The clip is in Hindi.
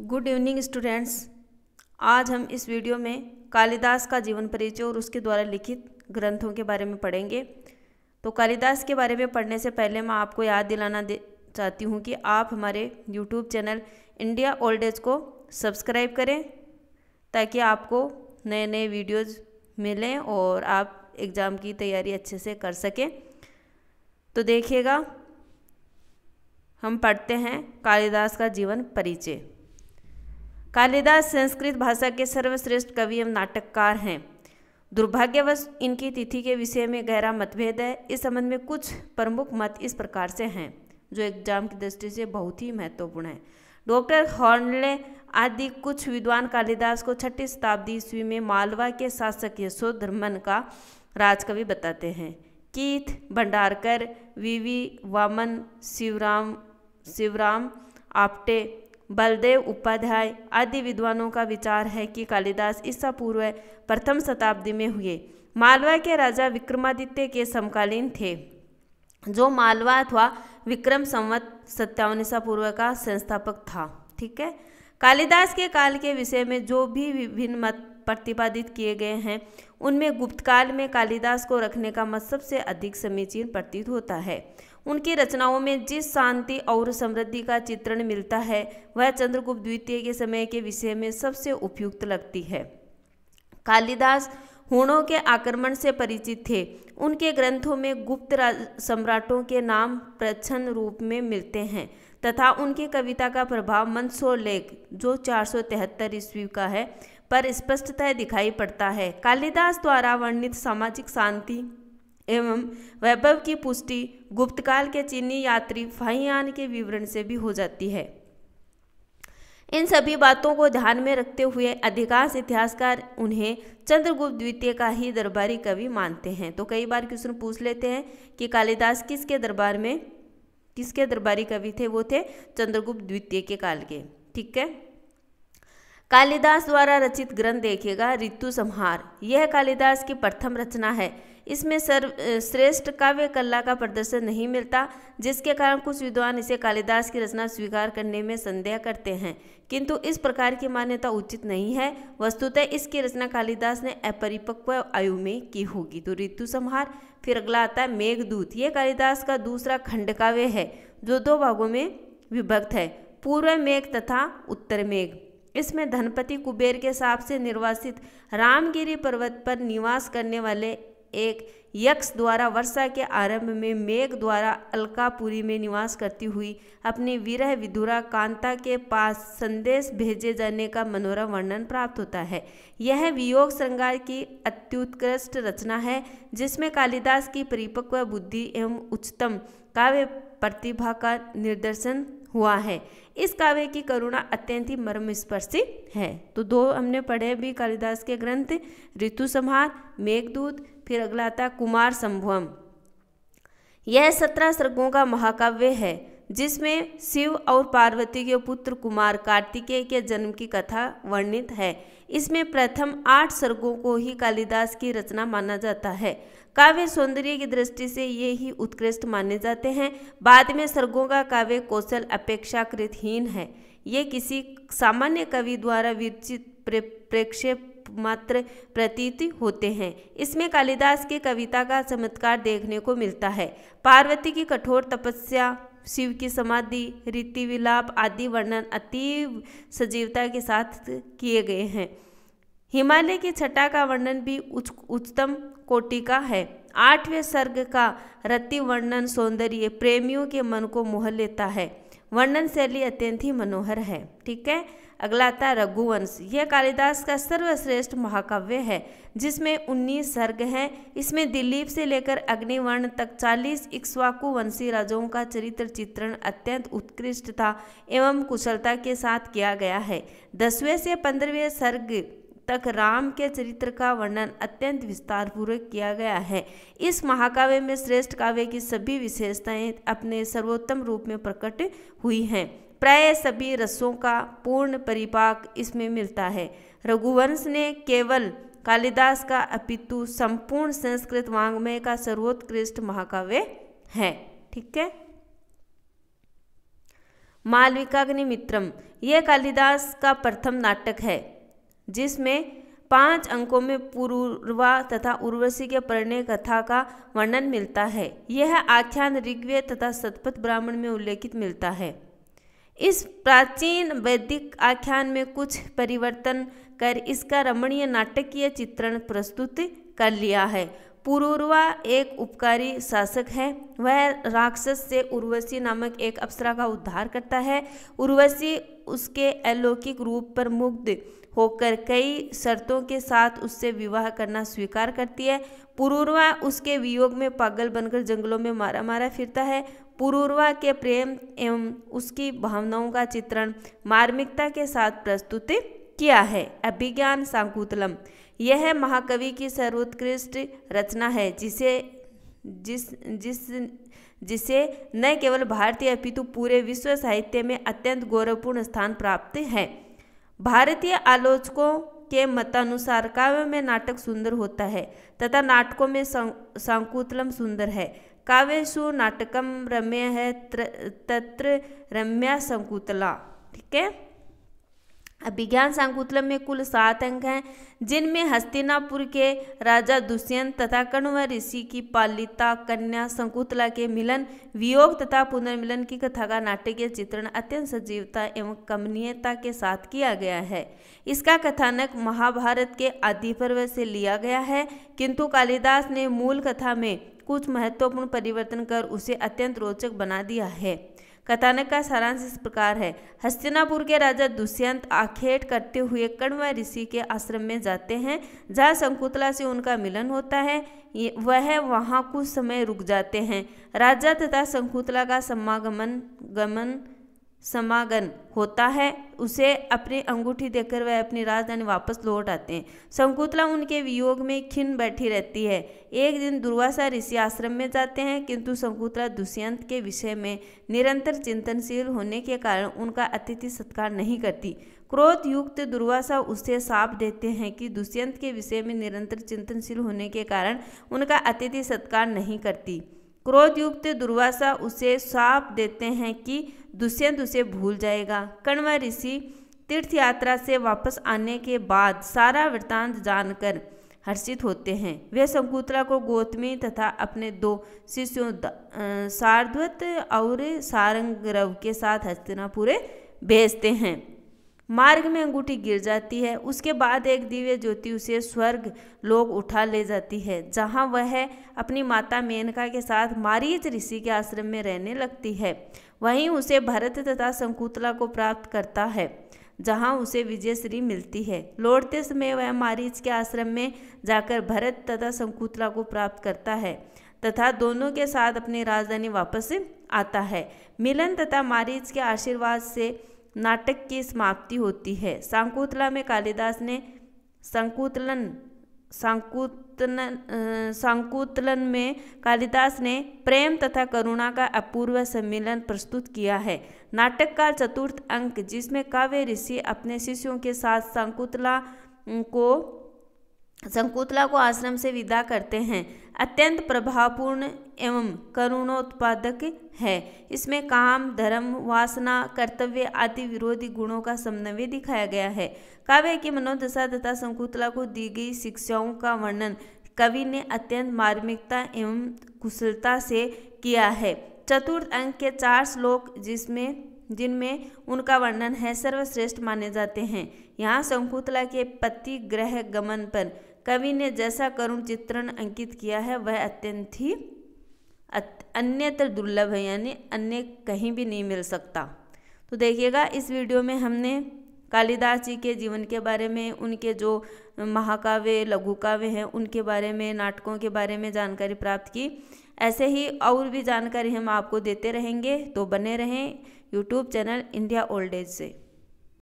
गुड इवनिंग स्टूडेंट्स आज हम इस वीडियो में कालिदास का जीवन परिचय और उसके द्वारा लिखित ग्रंथों के बारे में पढ़ेंगे तो कालिदास के बारे में पढ़ने से पहले मैं आपको याद दिलाना दे चाहती हूँ कि आप हमारे YouTube channel India old age को सब्सक्राइब करें ताकि आपको नए नए वीडियोज़ मिलें और आप एग्ज़ाम की तैयारी अच्छे से कर सकें तो देखिएगा हम पढ़ते हैं कालिदास का जीवन परिचय कालिदास संस्कृत भाषा के सर्वश्रेष्ठ कवि एवं नाटककार हैं दुर्भाग्यवश इनकी तिथि के विषय में गहरा मतभेद है इस संबंध में कुछ प्रमुख मत इस प्रकार से हैं जो एग्जाम की दृष्टि से बहुत ही महत्वपूर्ण है डॉक्टर हॉर्नले आदि कुछ विद्वान कालिदास को छठी शताब्दी ईस्वी में मालवा के शासक यशोधर्मन का राजकवि बताते हैं कीथ भंडारकर वीवी वामन शिवराम शिवराम आपटे बलदेव उपाध्याय आदि विद्वानों का विचार है कि कालिदास ईसा पूर्व प्रथम शताब्दी में हुए मालवा के राजा विक्रमादित्य के समकालीन थे जो मालवा अथवा विक्रम संवत सत्तावन ईसा पूर्व का संस्थापक था ठीक है कालिदास के काल के विषय में जो भी विभिन्न मत प्रतिपादित किए गए हैं उनमें गुप्तकाल में कालिदास को रखने का मत सबसे अधिक समीचीन प्रतीत होता है उनकी रचनाओं में जिस शांति और समृद्धि का चित्रण मिलता है वह चंद्रगुप्त द्वितीय के समय के विषय में सबसे उपयुक्त लगती है कालिदास हुणों के आक्रमण से परिचित थे उनके ग्रंथों में गुप्त सम्राटों के नाम प्रच्छन रूप में मिलते हैं तथा उनकी कविता का प्रभाव मंदसौर लेख जो चार सौ तिहत्तर ईस्वी का है पर स्पष्टतः दिखाई पड़ता है कालिदास द्वारा वर्णित सामाजिक शांति एवं वैभव की पुष्टि गुप्तकाल के चीनी यात्री फाहियान के विवरण से भी हो जाती है इन सभी बातों को ध्यान में रखते हुए अधिकांश इतिहासकार उन्हें चंद्रगुप्त द्वितीय का ही दरबारी कवि मानते हैं तो कई बार क्वेश्चन पूछ लेते हैं कि कालिदास किसके दरबार में किसके दरबारी कवि थे वो थे चंद्रगुप्त द्वितीय के काल के ठीक है कालिदास द्वारा रचित ग्रंथ देखेगा ऋतु संहार यह कालिदास की प्रथम रचना है इसमें सर्व श्रेष्ठ काव्य कला का प्रदर्शन नहीं मिलता जिसके कारण कुछ विद्वान इसे कालिदास की रचना स्वीकार करने में संदेह करते हैं किंतु इस प्रकार की मान्यता उचित नहीं है वस्तुतः इसकी रचना कालिदास ने अपरिपक्व आयु में की होगी तो ऋतु संहार फिर अगला आता है मेघदूत ये कालिदास का दूसरा खंड काव्य है जो दो भागों में विभक्त है पूर्व मेघ तथा उत्तर मेघ इसमें धनपति कुबेर के साप से निर्वासित रामगिरी पर्वत पर निवास करने वाले एक यक्ष द्वारा वर्षा के आरंभ में मेघ द्वारा अलकापुरी में निवास करती हुई अपनी विरह विधुरा कांता के पास संदेश भेजे जाने का मनोरम वर्णन प्राप्त होता है यह वियोग श्रृंगार की अत्युत्कृष्ट रचना है जिसमें कालिदास की परिपक्व बुद्धि एवं उच्चतम काव्य प्रतिभा का निर्देशन हुआ है इस काव्य की करुणा अत्यंत ही मर्मस्पर्शी है तो दो हमने पढ़े भी कालिदास के ग्रंथ ऋतु संहार मेघदूत फिर अगला आता कुमार संभवम यह सत्रह सर्गों का महाकाव्य है जिसमें शिव और पार्वती के पुत्र कुमार कार्तिकेय के जन्म की कथा वर्णित है इसमें प्रथम आठ सर्गों को ही कालिदास की रचना माना जाता है काव्य सौंदर्य की दृष्टि से ये ही उत्कृष्ट माने जाते हैं बाद में सर्गों का काव्य कौशल अपेक्षाकृत हीन है ये किसी सामान्य कवि द्वारा विरचित प्रेक्षेप मात्र प्रतीत होते हैं इसमें कालिदास के कविता का चमत्कार देखने को मिलता है पार्वती की कठोर तपस्या शिव की समाधि रीति विलाप आदि वर्णन अतीव सजीवता के साथ किए गए हैं हिमालय की छटा का वर्णन भी उच्च उच्चतम कोटि का है आठवें सर्ग का रति वर्णन सौंदर्य प्रेमियों के मन को मोह लेता है वर्णन शैली अत्यंत ही मनोहर है ठीक है अगला आता है रघुवंश यह कालिदास का सर्वश्रेष्ठ महाकाव्य है जिसमें 19 सर्ग हैं इसमें दिलीप से लेकर अग्निवर्ण तक 40 इक्ष्वाकुवंशी राजाओं का चरित्र चित्रण अत्यंत उत्कृष्ट था एवं कुशलता के साथ किया गया है दसवें से पंद्रहवें सर्ग तक राम के चरित्र का वर्णन अत्यंत विस्तारपूर्वक किया गया है इस महाकाव्य में श्रेष्ठ काव्य की सभी विशेषताएं अपने सर्वोत्तम रूप में प्रकट हुई हैं प्राय सभी रसों का पूर्ण परिपाक इसमें मिलता है रघुवंश ने केवल कालिदास का अपितु संपूर्ण संस्कृत वांग्मय का सर्वोत्कृष्ट महाकाव्य है ठीक है मालविकाग्निमित्रम यह कालिदास का प्रथम नाटक है जिसमें पांच अंकों में पूर्वा तथा उर्वशी के पर्णय कथा का वर्णन मिलता है यह आख्यान ऋग्वेद तथा सतपथ ब्राह्मण में उल्लेखित मिलता है इस प्राचीन वैदिक आख्यान में कुछ परिवर्तन कर इसका रमणीय नाटकीय चित्रण प्रस्तुत कर लिया है पुरूर्वा एक उपकारी शासक है वह राक्षस से उर्वशी नामक एक अप्सरा का उद्धार करता है उर्वशी उसके अलौकिक रूप पर मुग्ध होकर कई शर्तों के साथ उससे विवाह करना स्वीकार करती है पुरूरवा उसके वियोग में पागल बनकर जंगलों में मारा मारा फिरता है पुरूरवा के प्रेम एवं उसकी भावनाओं का चित्रण मार्मिकता के साथ प्रस्तुत किया है अभिज्ञान सांकुतलम यह महाकवि की सर्वोत्कृष्ट रचना है जिसे जिस जिस जिसे न केवल भारतीय अपितु पूरे विश्व साहित्य में अत्यंत गौरवपूर्ण स्थान प्राप्त है भारतीय आलोचकों के मतानुसार काव्य में नाटक सुंदर होता है तथा नाटकों में संकुतलम सुंदर है काव्यसु नाटकम रम्य है तत्र रम्या संकुतला ठीक है विज्ञान सांकुतलम में कुल सात अंक हैं जिनमें हस्तिनापुर के राजा दुष्यंत तथा कण्व ऋषि की पालिता कन्या संकुतला के मिलन वियोग तथा पुनर्मिलन की कथा का नाटकीय चित्रण अत्यंत सजीवता एवं कमनीयता के साथ किया गया है इसका कथानक महाभारत के आदि पर्व से लिया गया है किंतु कालिदास ने मूल कथा में कुछ महत्वपूर्ण परिवर्तन कर उसे अत्यंत रोचक बना दिया है कथानक का सारांश इस प्रकार है हस्तिनापुर के राजा दुष्यंत आखेट करते हुए कण्व ऋषि के आश्रम में जाते हैं जहाँ शंकुतला से उनका मिलन होता है वह वहाँ कुछ समय रुक जाते हैं राजा तथा शंकुतला का समागमन गमन समागम होता है उसे अपनी अंगूठी देकर वह अपनी राजधानी वापस लौट आते हैं संकुतला उनके वियोग में खिन बैठी रहती है एक दिन दुर्वासा ऋषि आश्रम में जाते हैं किंतु संकुतला दुष्यंत के विषय में निरंतर चिंतनशील होने के कारण उनका अतिथि सत्कार नहीं करती क्रोध युक्त दुर्वासा उसे साप देते हैं कि दुष्यंत के विषय में निरंतर चिंतनशील होने के कारण उनका अतिथि सत्कार नहीं करती क्रोधयुक्त दुर्वासा उसे साप देते हैं कि दुष्यंत उसे भूल जाएगा कण्व ऋषि तीर्थ यात्रा से वापस आने के बाद सारा वृतांत जानकर हर्षित होते हैं वे संकुतला को गौतमी तथा अपने दो शिष्यों शारद्वत और सारंगरव के साथ हस्तिनापुर भेजते हैं मार्ग में अंगूठी गिर जाती है उसके बाद एक दिव्य ज्योति उसे स्वर्ग लोग उठा ले जाती है जहाँ वह अपनी माता मेनका के साथ मारीच ऋषि के आश्रम में रहने लगती है वहीं उसे भरत तथा संकुतला को प्राप्त करता है जहाँ उसे विजयश्री मिलती है लौटते समय वह मारीच के आश्रम में जाकर भरत तथा संकुतला को प्राप्त करता है तथा दोनों के साथ अपनी राजधानी वापस आता है मिलन तथा मारीच के आशीर्वाद से नाटक की समाप्ति होती है सांकुतला में कालिदास ने संकुतलन सांकुतन सांकुतलन में कालिदास ने प्रेम तथा करुणा का अपूर्व सम्मेलन प्रस्तुत किया है नाटक का चतुर्थ अंक जिसमें काव्य ऋषि अपने शिष्यों के साथ सांकुतला को संकुतला को आश्रम से विदा करते हैं अत्यंत प्रभावपूर्ण एवं करुणोत्पादक है इसमें काम धर्म वासना कर्तव्य आदि विरोधी गुणों का समन्वय दिखाया गया है काव्य की मनोदशा तथा संकुतला को दी गई शिक्षाओं का वर्णन कवि ने अत्यंत मार्मिकता एवं कुशलता से किया है चतुर्थ अंक के चार श्लोक जिसमें जिनमें उनका वर्णन है सर्वश्रेष्ठ माने जाते हैं यहाँ संकुतला के पति ग्रह गमन पर कवि ने जैसा करुण चित्रण अंकित किया है वह अत्यंत ही अन्यत्र दुर्लभ है यानी अन्य कहीं भी नहीं मिल सकता तो देखिएगा इस वीडियो में हमने कालिदास जी के जीवन के बारे में उनके जो महाकाव्य लघु काव्य हैं उनके बारे में नाटकों के बारे में जानकारी प्राप्त की ऐसे ही और भी जानकारी हम आपको देते रहेंगे तो बने रहें YouTube channel India old age से